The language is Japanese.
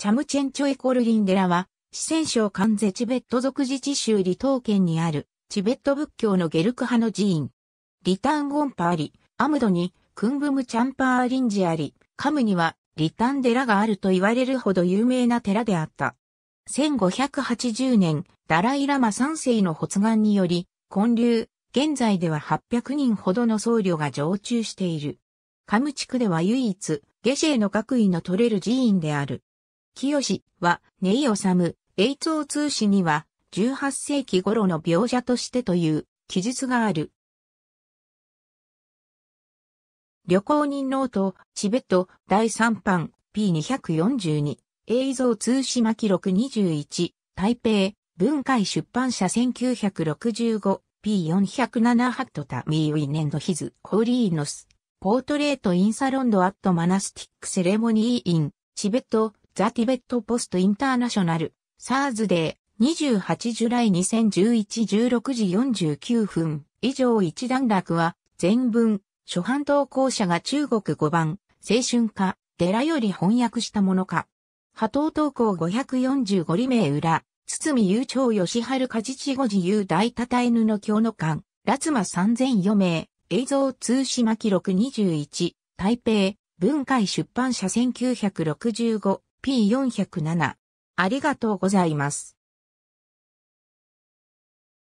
チャムチェンチョエコルリン寺は、四川省関税チベット族自治州李東県にある、チベット仏教のゲルク派の寺院。リタンゴンパーリ、アムドに、クンブムチャンパーリンジあり、カムには、リタン寺があると言われるほど有名な寺であった。1580年、ダライラマ3世の発願により、建立、現在では800人ほどの僧侶が常駐している。カム地区では唯一、下世の各位の取れる寺院である。清は、ネイオサム、エイツオ通史には、18世紀頃の描写としてという記述がある。旅行人ノート、チベット、第3版、P242、映像通史巻録21、台北、文化出版社1965、P407 ハットタミーウィネンドヒズ、ホーリーノス、ポートレートインサロンドアットマナスティックセレモニーイン、チベット、ザ・ティベット・ポスト・インターナショナル、サーズデー、28ジュライ2011 16時49分、以上一段落は、全文、初版投稿者が中国語版、青春家、寺より翻訳したものか。波頭投稿545里名裏、堤雄長吉春じち五自由大多た布ぬの館、ラ馬三千余名、映像通島記録21、台北、文化出版社1965、P407。ありがとうございます。